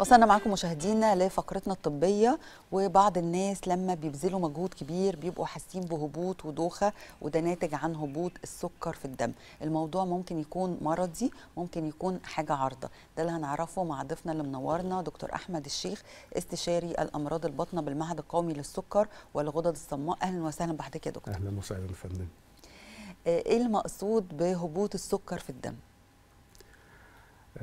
وصلنا معاكم مشاهدينا لفقرتنا الطبيه وبعض الناس لما بيبذلوا مجهود كبير بيبقوا حاسين بهبوط ودوخه وده ناتج عن هبوط السكر في الدم الموضوع ممكن يكون مرضي ممكن يكون حاجه عارضه ده اللي هنعرفه مع ضيفنا اللي منورنا دكتور احمد الشيخ استشاري الامراض البطنة بالمعهد القومي للسكر والغدد الصماء اهلا وسهلا بحضرتك يا دكتور اهلا وسهلا فندم آه، ايه المقصود بهبوط السكر في الدم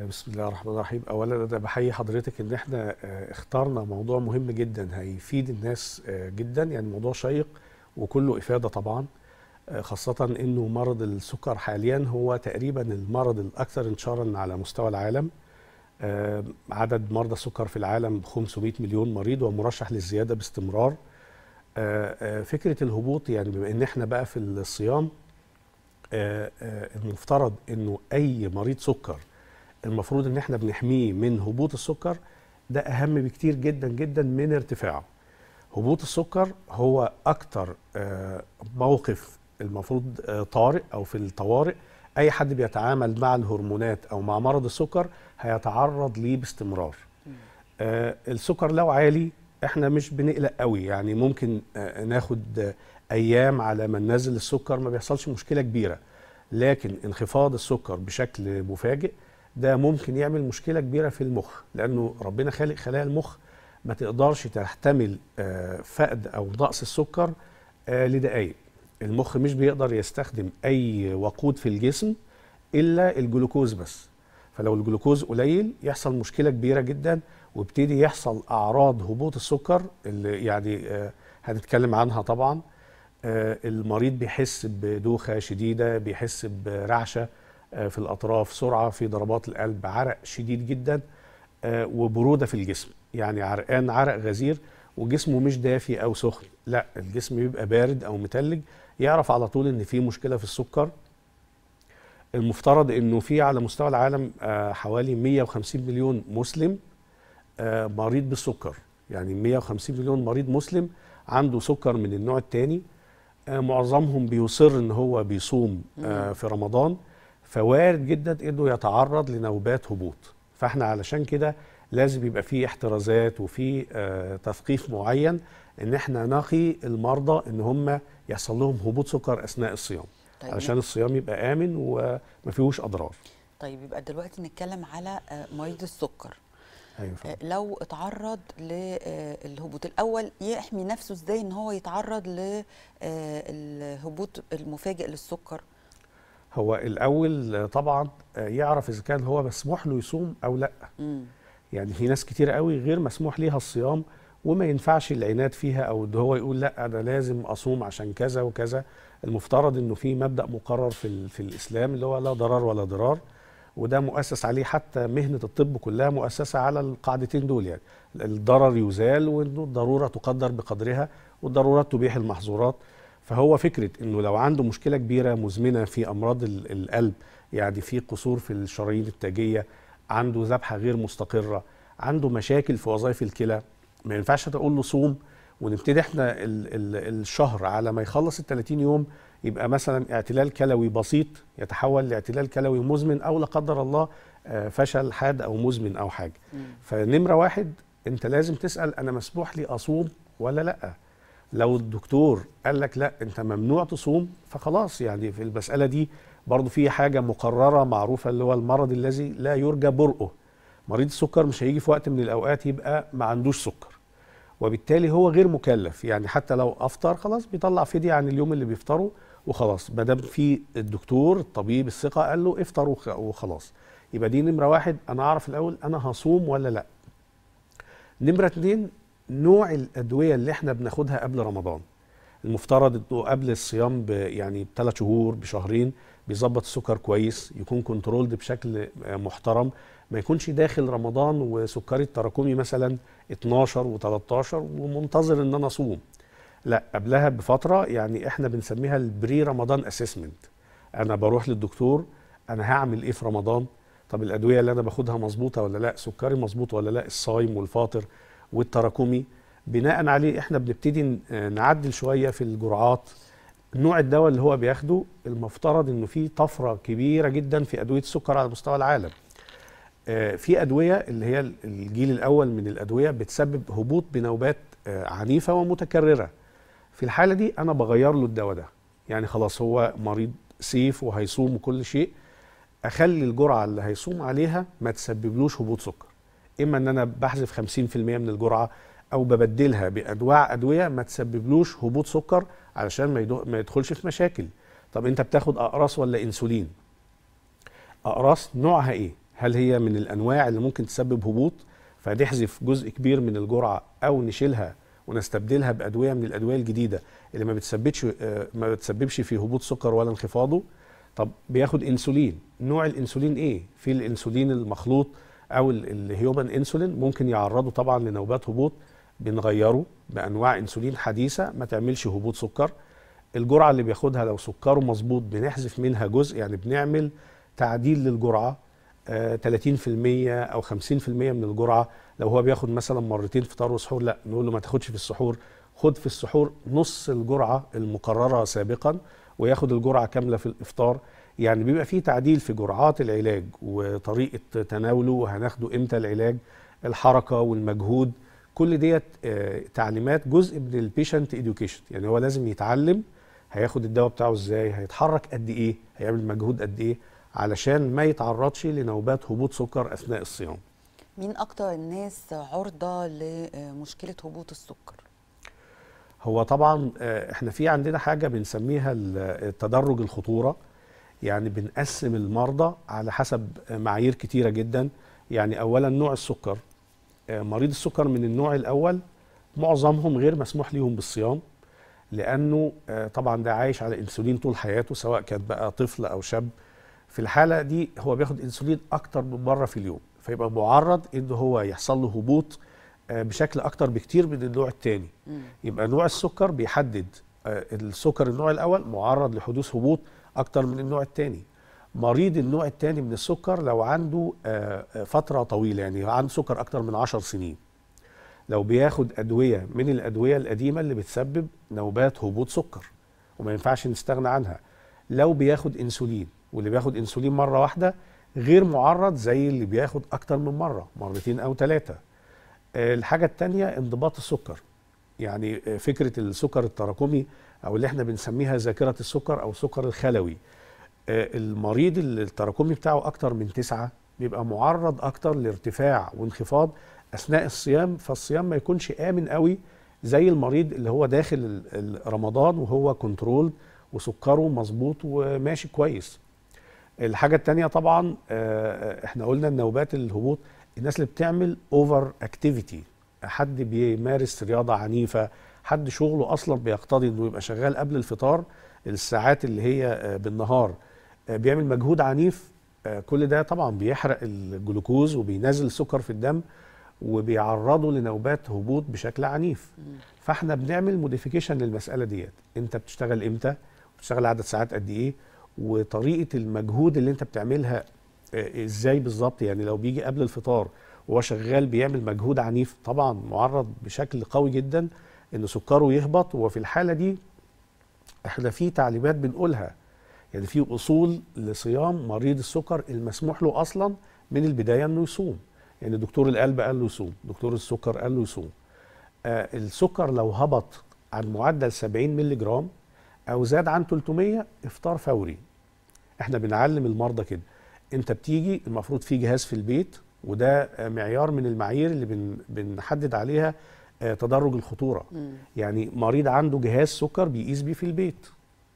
بسم الله الرحمن الرحيم اولا انا بحيي حضرتك ان احنا آه، اخترنا موضوع مهم جدا هيفيد الناس آه، جدا يعني موضوع شيق وكله افاده طبعا آه، خاصه انه مرض السكر حاليا هو تقريبا المرض الاكثر انتشارا على مستوى العالم عدد مرضى السكر في العالم 500 مليون مريض ومرشح للزياده باستمرار فكره الهبوط يعني بما ان احنا بقى في الصيام المفترض انه اي مريض سكر المفروض ان احنا بنحميه من هبوط السكر ده اهم بكتير جدا جدا من ارتفاعه هبوط السكر هو اكتر آه، موقف المفروض آه، طارئ او في الطوارئ اي حد بيتعامل مع الهرمونات او مع مرض السكر هيتعرض ليه باستمرار آه، السكر لو عالي احنا مش بنقلق قوي يعني ممكن ناخد ايام على ما ننزل السكر ما بيحصلش مشكله كبيره لكن انخفاض السكر بشكل مفاجئ ده ممكن يعمل مشكله كبيره في المخ لانه ربنا خالق خلايا المخ ما تقدرش تحتمل آه، فقد او نقص السكر آه، لدقائق المخ مش بيقدر يستخدم اي وقود في الجسم الا الجلوكوز بس فلو الجلوكوز قليل يحصل مشكله كبيره جدا وابتدي يحصل اعراض هبوط السكر اللي يعني آه، هنتكلم عنها طبعا المريض بيحس بدوخه شديده بيحس برعشه آه، في الاطراف سرعه في ضربات القلب عرق شديد جدا آه، وبروده في الجسم يعني عرقان عرق غزير وجسمه مش دافي او سخن لا الجسم بيبقى بارد او متلج يعرف على طول ان في مشكله في السكر المفترض انه في على مستوى العالم آه، حوالي 150 مليون مسلم مريض بالسكر يعني 150 مليون مريض مسلم عنده سكر من النوع الثاني معظمهم بيصر ان هو بيصوم في رمضان فوارد جدا انه يتعرض لنوبات هبوط فاحنا علشان كده لازم يبقى في احترازات وفي آه تثقيف معين ان احنا نقي المرضى ان هم يحصل لهم هبوط سكر اثناء الصيام طيب علشان الصيام يبقى امن وما فيهوش اضرار طيب يبقى دلوقتي نتكلم على آه، مريض السكر أيوة. آه، لو اتعرض للهبوط آه، الاول يحمي نفسه ازاي ان هو يتعرض للهبوط المفاجئ للسكر هو الاول طبعا يعرف اذا كان هو مسموح له يصوم او لا م. يعني في ناس كتير قوي غير مسموح ليها الصيام وما ينفعش العناد فيها او ده هو يقول لا انا لازم اصوم عشان كذا وكذا المفترض انه في مبدا مقرر في في الاسلام اللي هو لا ضرر ولا ضرار وده مؤسس عليه حتى مهنه الطب كلها مؤسسه على القاعدتين دول يعني الضرر يزال والضروره تقدر بقدرها والضرورات تبيح المحظورات فهو فكره انه لو عنده مشكله كبيره مزمنه في امراض القلب يعني في قصور في الشرايين التاجيه عنده ذبحه غير مستقره عنده مشاكل في وظائف الكلى ما ينفعش تقول له صوم ونبتدي احنا الـ الـ الشهر على ما يخلص ال 30 يوم يبقى مثلا اعتلال كلوي بسيط يتحول لاعتلال كلوي مزمن او لا قدر الله آه، فشل حاد او مزمن او حاجه. فنمره واحد انت لازم تسال انا مسموح لي اصوم ولا لا؟ لو الدكتور قال لك لا انت ممنوع تصوم فخلاص يعني في المساله دي برضه في حاجه مقرره معروفه اللي هو المرض الذي لا يرجى برؤه مريض السكر مش هيجي في وقت من الاوقات يبقى ما عندوش سكر وبالتالي هو غير مكلف يعني حتى لو افطر خلاص بيطلع فديه عن اليوم اللي بيفطره وخلاص ما دام في الدكتور الطبيب الثقه قال له افطر وخلاص يبقى دي نمره واحد انا اعرف الاول انا هصوم ولا لا نمره اتنين نوع الادويه اللي احنا بناخدها قبل رمضان المفترض انه قبل الصيام ب يعني بثلاث شهور بشهرين بيظبط السكر كويس يكون كنترولد بشكل محترم ما يكونش داخل رمضان وسكري التراكمي مثلا 12 و13 ومنتظر ان انا اصوم لا قبلها بفتره يعني احنا بنسميها البري رمضان اسسمنت انا بروح للدكتور انا هعمل ايه في رمضان طب الادويه اللي انا باخدها مظبوطه ولا لا سكري مظبوط ولا لا الصايم والفاطر والتراكمي بناء عليه احنا بنبتدي آه، نعدل شويه في الجرعات نوع الدواء اللي هو بياخده المفترض انه في طفره كبيره جدا في ادويه السكر على مستوى العالم آه، في ادويه اللي هي الجيل الاول من الادويه بتسبب هبوط بنوبات آه، عنيفه ومتكرره في الحاله دي انا بغير له الدواء ده يعني خلاص هو مريض سيف وهيصوم وكل شيء اخلي الجرعه اللي هيصوم عليها ما تسببلوش هبوط سكر اما ان انا بحذف 50% من الجرعه او ببدلها بانواع ادويه ما تسببلوش هبوط سكر علشان ما, ما يدخلش في مشاكل طب انت بتاخد اقراص ولا انسولين اقراص نوعها ايه هل هي من الانواع اللي ممكن تسبب هبوط فنحذف جزء كبير من الجرعه او نشيلها ونستبدلها بادويه من الادويه الجديده اللي ما بتسببش آه، ما بتسببش في هبوط سكر ولا انخفاضه طب بياخد انسولين نوع الانسولين ايه في الانسولين المخلوط او الهيومن انسولين ممكن يعرضه طبعا لنوبات هبوط بنغيره بانواع انسولين حديثه ما تعملش هبوط سكر الجرعه اللي بياخدها لو سكره مظبوط بنحذف منها جزء يعني بنعمل تعديل للجرعه 30% آه، او 50% من الجرعه لو هو بياخد مثلا مرتين فطار وسحور لا نقول له ما تاخدش في السحور خد في السحور نص الجرعه المقرره سابقا وياخد الجرعه كامله في الافطار يعني بيبقى فيه تعديل في جرعات العلاج وطريقه تناوله وهناخده امتى العلاج الحركه والمجهود كل ديت آه، تعليمات جزء من البيشنت اديوكيشن يعني هو لازم يتعلم هياخد الدواء بتاعه ازاي هيتحرك قد ايه هيعمل مجهود قد ايه علشان ما يتعرضش لنوبات هبوط سكر اثناء الصيام مين اكتر الناس عرضه لمشكله هبوط السكر هو طبعا آه، احنا في عندنا حاجه بنسميها التدرج الخطوره يعني بنقسم المرضى على حسب معايير كتيره جدا يعني اولا نوع السكر آه، مريض السكر من النوع الاول معظمهم غير مسموح ليهم بالصيام لانه آه، طبعا ده عايش على انسولين طول حياته سواء كان بقى طفل او شاب في الحاله دي هو بياخد انسولين اكتر من مره في اليوم فيبقى معرض ان هو يحصل له هبوط آه، بشكل اكتر بكتير من النوع الثاني يبقى نوع السكر بيحدد السكر النوع الاول معرض لحدوث هبوط اكتر من النوع الثاني مريض النوع الثاني من السكر لو عنده آه، آه، فتره طويله يعني عنده سكر اكتر من 10 سنين لو بياخد ادويه من الادويه القديمه اللي بتسبب نوبات هبوط سكر وما ينفعش نستغنى عنها لو بياخد انسولين واللي بياخد انسولين مره واحده غير معرض زي اللي بياخد اكتر من مره مرتين او ثلاثه آه، الحاجه الثانيه انضباط السكر يعني فكره السكر التراكمي او اللي احنا بنسميها ذاكره السكر او السكر الخلوي آه، المريض اللي التراكمي بتاعه اكتر من تسعة بيبقى معرض اكتر لارتفاع وانخفاض اثناء الصيام فالصيام ما يكونش امن قوي زي المريض اللي هو داخل رمضان وهو كنترول وسكره مظبوط وماشي كويس الحاجه الثانيه طبعا آه، آه، احنا قلنا النوبات الهبوط الناس اللي بتعمل اوفر اكتيفيتي حد بيمارس رياضه عنيفه حد شغله اصلا بيقتضي انه يبقى شغال قبل الفطار الساعات اللي هي آه، بالنهار آه، بيعمل مجهود عنيف آه، كل ده طبعا بيحرق الجلوكوز وبينزل سكر في الدم وبيعرضه لنوبات هبوط بشكل عنيف فاحنا بنعمل موديفيكيشن للمساله ديت انت بتشتغل امتى بتشتغل عدد ساعات قد ايه وطريقه المجهود اللي انت بتعملها ازاي بالظبط يعني لو بيجي قبل الفطار وهو شغال بيعمل مجهود عنيف طبعا معرض بشكل قوي جدا ان سكره يهبط وفي الحاله دي احنا في تعليمات بنقولها يعني في اصول لصيام مريض السكر المسموح له اصلا من البدايه انه يصوم يعني دكتور القلب قال له يصوم دكتور السكر قال له يصوم آه السكر لو هبط عن معدل 70 مللي جرام او زاد عن 300 افطار فوري احنا بنعلم المرضى كده انت بتيجي المفروض في جهاز في البيت وده آه، معيار من المعايير اللي بنحدد عليها آه، تدرج الخطوره مم. يعني مريض عنده جهاز سكر بيقيس بيه في البيت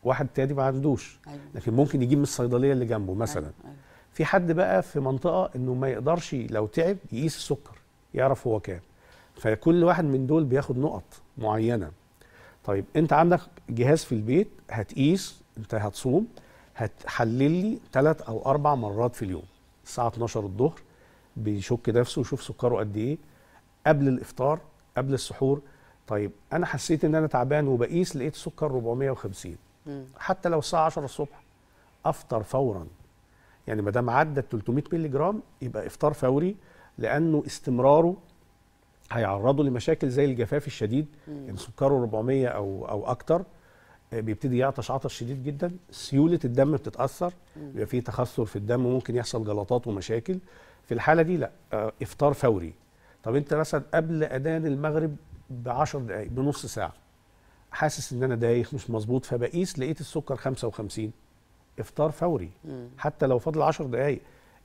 واحد تاني ما عندوش أيوة. لكن ممكن يجيب من الصيدليه اللي جنبه أيوة، مثلا أيوة. أيوة. في حد بقى في منطقه انه ما يقدرش لو تعب يقيس السكر يعرف هو كام فكل واحد من دول بياخد نقط معينه طيب انت عندك جهاز في البيت هتقيس انت هتصوم هتحلل لي ثلاث او اربع مرات في اليوم الساعه 12 الظهر بيشك نفسه ويشوف سكره قد ايه قبل الافطار قبل السحور طيب انا حسيت ان انا تعبان وبقيس لقيت السكر 450 مم. حتى لو الساعه 10 الصبح افطر فورا يعني ما دام عدى 300 مللي جرام يبقى افطار فوري لانه استمراره هيعرضه لمشاكل زي الجفاف الشديد يعني سكره 400 او او اكتر آه، بيبتدي يعطش عطش شديد جدا سيوله الدم بتتاثر بيبقى في تخثر في الدم وممكن يحصل جلطات ومشاكل في الحاله دي لا آه، افطار فوري طب انت مثلا قبل اذان المغرب ب 10 دقائق بنص ساعه حاسس ان انا دايخ مش مظبوط فبقيس لقيت السكر 55 افطار فوري مم. حتى لو فاضل 10 دقائق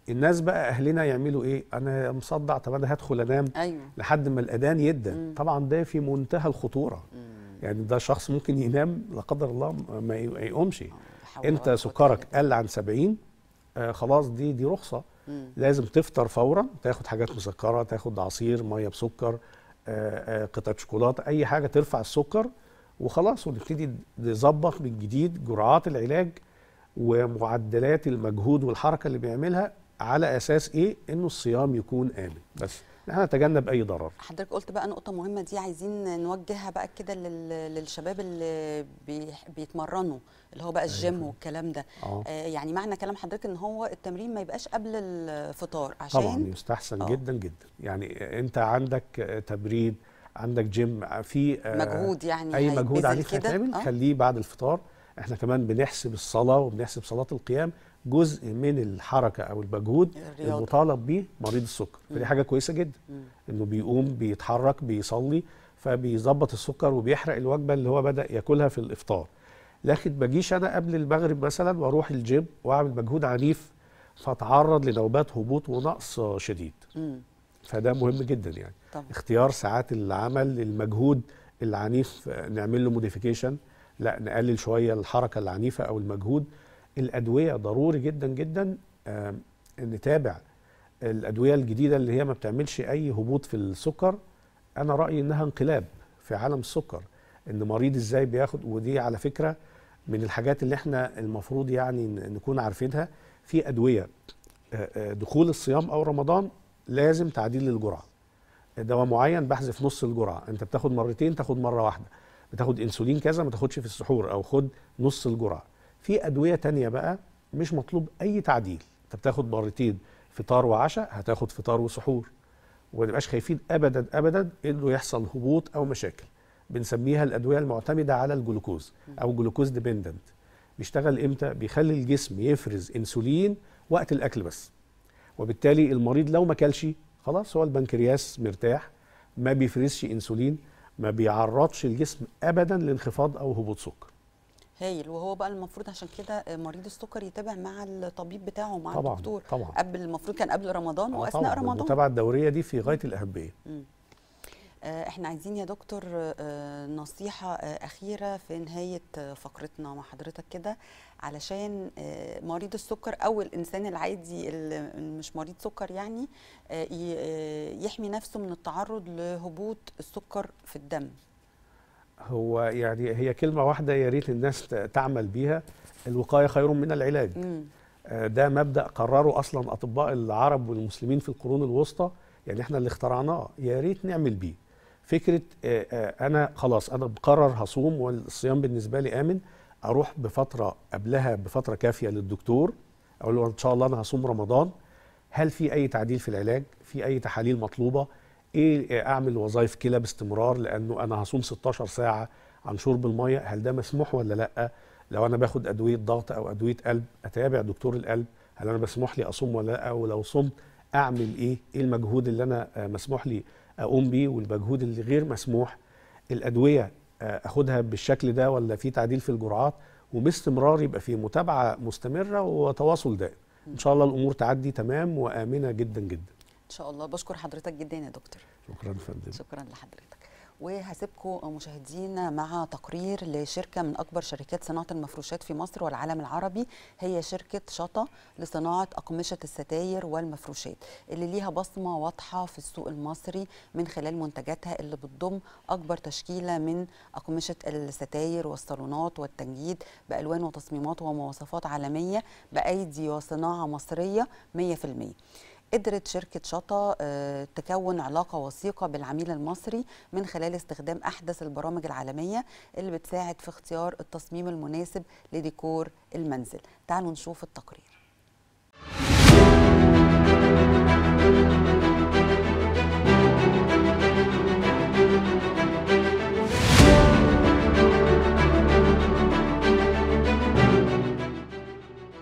الناس بقى اهلنا يعملوا ايه انا مصدع طب انا هدخل انام أيوة. لحد ما الاذان يدا طبعا ده في منتهى الخطوره مم. يعني ده شخص ممكن ينام لا قدر الله ما يقومش انت سكرك قل عن 70 آه خلاص دي دي رخصه لازم تفطر فورا تاخد حاجات مسكره تاخد عصير ميه بسكر آه، آه، قطعه شوكولاته اي حاجه ترفع السكر وخلاص ونبتدي نظبط من جديد جرعات العلاج ومعدلات المجهود والحركه اللي بيعملها على اساس ايه انه الصيام يكون امن بس احنا نتجنب اي ضرر حضرتك قلت بقى نقطه مهمه دي عايزين نوجهها بقى كده للشباب اللي بيتمرنوا اللي هو بقى أيوة الجيم أيوة. والكلام ده آه. آه يعني معنى كلام حضرتك ان هو التمرين ما يبقاش قبل الفطار عشان طبعا يستحسن آه. جدا جدا يعني انت عندك تبريد عندك جيم في آه مجهود يعني اي مجهود عليك هتعمل آه. خليه بعد الفطار احنا كمان بنحسب الصلاه وبنحسب صلاه القيام جزء من الحركه او المجهود المطالب به مريض السكر فدي حاجه كويسه جدا مم. انه بيقوم بيتحرك بيصلي فبيظبط السكر وبيحرق الوجبه اللي هو بدا ياكلها في الافطار لكن ما اجيش انا قبل المغرب مثلا واروح الجيم واعمل مجهود عنيف فاتعرض لنوبات هبوط ونقص شديد مم. فده مهم جدا يعني طبعا. اختيار ساعات العمل المجهود العنيف نعمل له موديفيكيشن لا نقلل شويه الحركه العنيفه او المجهود الادويه ضروري جدا جدا آه، نتابع الادويه الجديده اللي هي ما بتعملش اي هبوط في السكر انا رايي انها انقلاب في عالم السكر ان مريض ازاي بياخد ودي على فكره من الحاجات اللي احنا المفروض يعني نكون عارفينها في ادويه آه، آه، دخول الصيام او رمضان لازم تعديل للجرعه دواء معين بحذف نص الجرعه انت بتاخد مرتين تاخد مره واحده بتاخد انسولين كذا ما تاخدش في السحور او خد نص الجرعه في ادويه تانية بقى مش مطلوب اي تعديل انت بتاخد مرتين فطار وعشاء هتاخد فطار وسحور وما نبقاش خايفين ابدا ابدا انه يحصل هبوط او مشاكل بنسميها الادويه المعتمده على الجلوكوز او جلوكوز ديبندنت بيشتغل امتى بيخلي الجسم يفرز انسولين وقت الاكل بس وبالتالي المريض لو ما كلش خلاص هو البنكرياس مرتاح ما بيفرزش انسولين ما بيعرضش الجسم ابدا لانخفاض او هبوط سكر هايل وهو بقى المفروض عشان كده مريض السكر يتابع مع الطبيب بتاعه مع طبعًا الدكتور طبعا قبل المفروض كان قبل رمضان آه، واثناء طبعًا رمضان المتابعه الدوريه دي في غايه الاهميه آه، احنا عايزين يا دكتور آه، آه، نصيحة أخيرة في نهاية فقرتنا مع حضرتك كده علشان مريض السكر أو الإنسان العادي اللي مش مريض سكر يعني يحمي نفسه من التعرض لهبوط السكر في الدم هو يعني هي كلمة واحدة يا ريت الناس تعمل بيها الوقاية خير من العلاج م. ده مبدأ قرره أصلا أطباء العرب والمسلمين في القرون الوسطى يعني احنا اللي اخترعناه يا ريت نعمل بيه فكره آه، آه، انا خلاص انا بقرر هصوم والصيام بالنسبه لي امن اروح بفتره قبلها بفتره كافيه للدكتور اقول له ان شاء الله انا هصوم رمضان هل في اي تعديل في العلاج في اي تحاليل مطلوبه ايه آه، اعمل وظائف كلى باستمرار لانه انا هصوم 16 ساعه عن شرب الميه هل ده مسموح ولا لا لو انا باخد ادويه ضغط او ادويه قلب اتابع دكتور القلب هل انا مسموح لي اصوم ولا لا ولو صمت اعمل ايه ايه المجهود اللي انا مسموح لي اقوم بيه والمجهود اللي غير مسموح الادويه آه، اخدها بالشكل ده ولا في تعديل في الجرعات وباستمرار يبقى في متابعه مستمره وتواصل دائم ان شاء الله الامور تعدي تمام وامنه جدا جدا ان شاء الله بشكر حضرتك جدا يا دكتور شكرا فندم شكرا لحضرتك وهسيبكم مشاهدينا مع تقرير لشركه من اكبر شركات صناعه المفروشات في مصر والعالم العربي هي شركه شطا لصناعه اقمشه الستاير والمفروشات اللي ليها بصمه واضحه في السوق المصري من خلال منتجاتها اللي بتضم اكبر تشكيله من اقمشه الستاير والصالونات والتنجيد بالوان وتصميمات ومواصفات عالميه بايدي وصناعه مصريه 100% قدرت شركة شطا آه، تكون علاقة وثيقة بالعميل المصري من خلال استخدام أحدث البرامج العالمية اللي بتساعد في اختيار التصميم المناسب لديكور المنزل تعالوا نشوف التقرير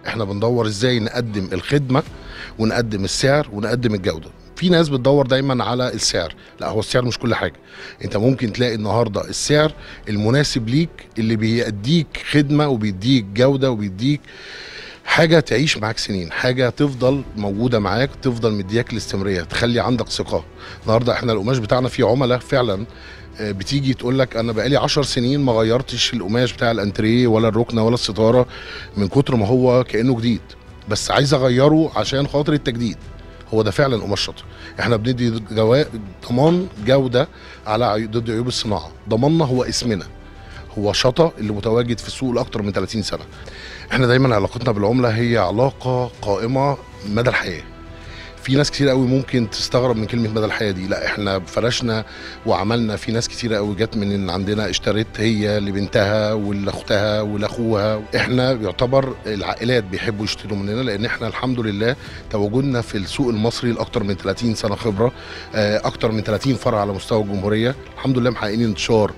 احنا بندور ازاي نقدم الخدمه ونقدم السعر ونقدم الجوده في ناس بتدور دايما على السعر لا هو السعر مش كل حاجه انت ممكن تلاقي النهارده السعر المناسب ليك اللي بيديك خدمه وبيديك جوده وبيديك حاجه تعيش معاك سنين حاجه تفضل موجوده معاك تفضل مدياك الاستمراريه تخلي عندك ثقه النهارده احنا القماش بتاعنا فيه عملاء فعلا آه، بتيجي تقول لك انا بقالي 10 سنين ما غيرتش القماش بتاع الانتريه ولا الركنه ولا الستاره من كتر ما هو كانه جديد بس عايز اغيره عشان خاطر التجديد هو ده فعلا قماش شاطر احنا بندي جو... ضمان جوده على ضد عيوب الصناعه ضماننا هو اسمنا هو شطا اللي متواجد في السوق لاكثر من 30 سنه احنا دايما علاقتنا بالعمله هي علاقه قائمه مدى الحياه في ناس كتير قوي ممكن تستغرب من كلمه مدى الحياه دي لا احنا فرشنا وعملنا في ناس كتير قوي جت من ان عندنا اشتريت هي لبنتها ولاختها ولاخوها احنا يعتبر العائلات بيحبوا يشتروا مننا لان احنا الحمد لله تواجدنا في السوق المصري لاكثر من 30 سنه خبره آه، اكثر من 30 فرع على مستوى الجمهوريه الحمد لله محققين انتشار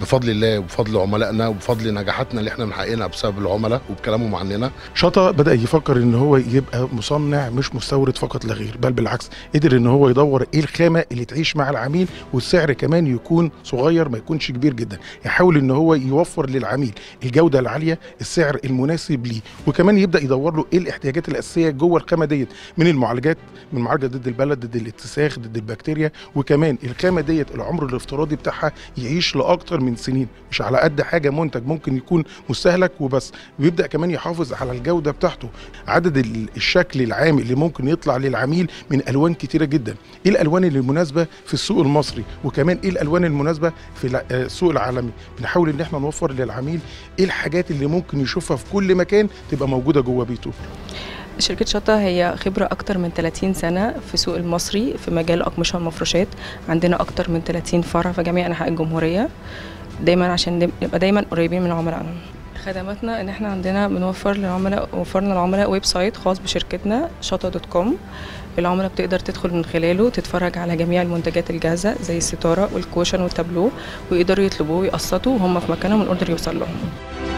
بفضل الله وبفضل عملائنا وبفضل نجاحاتنا اللي احنا بنحققها بسبب العملاء وبكلامهم عننا شطا بدا يفكر ان هو يبقى مصنع مش مستورد فقط لا غير بل بالعكس قدر ان هو يدور ايه الخامه اللي تعيش مع العميل والسعر كمان يكون صغير ما يكونش كبير جدا يحاول ان هو يوفر للعميل الجوده العاليه السعر المناسب ليه وكمان يبدا يدور له ايه الاحتياجات الاساسيه جوه الخامه ديت من المعالجات من معالجه ضد البلد ضد الاتساخ ضد البكتيريا وكمان الخامه ديت العمر الافتراضي بتاعها يعيش لاكثر من سنين مش على قد حاجه منتج ممكن يكون مستهلك وبس بيبدا كمان يحافظ على الجوده بتاعته عدد الشكل العام اللي ممكن يطلع للعميل من الوان كتيره جدا ايه الالوان اللي المناسبه في السوق المصري وكمان ايه الالوان المناسبه في آه، السوق العالمي بنحاول ان احنا نوفر للعميل ايه الحاجات اللي ممكن يشوفها في كل مكان تبقى موجوده جوه بيته شركة شطة هي خبرة أكتر من 30 سنة في السوق المصري في مجال أقمشة المفروشات عندنا أكتر من 30 فرع في جميع أنحاء الجمهورية دايما عشان نبقى دايما قريبين من عملائنا خدماتنا ان احنا عندنا بنوفر للعملاء وفرنا للعملاء ويب سايت خاص بشركتنا شطا دوت كوم العملاء بتقدر تدخل من خلاله تتفرج على جميع المنتجات الجاهزه زي الستاره والكوشن والتابلو ويقدروا يطلبوه ويقسطوا وهم في مكانهم الاوردر يوصل لهم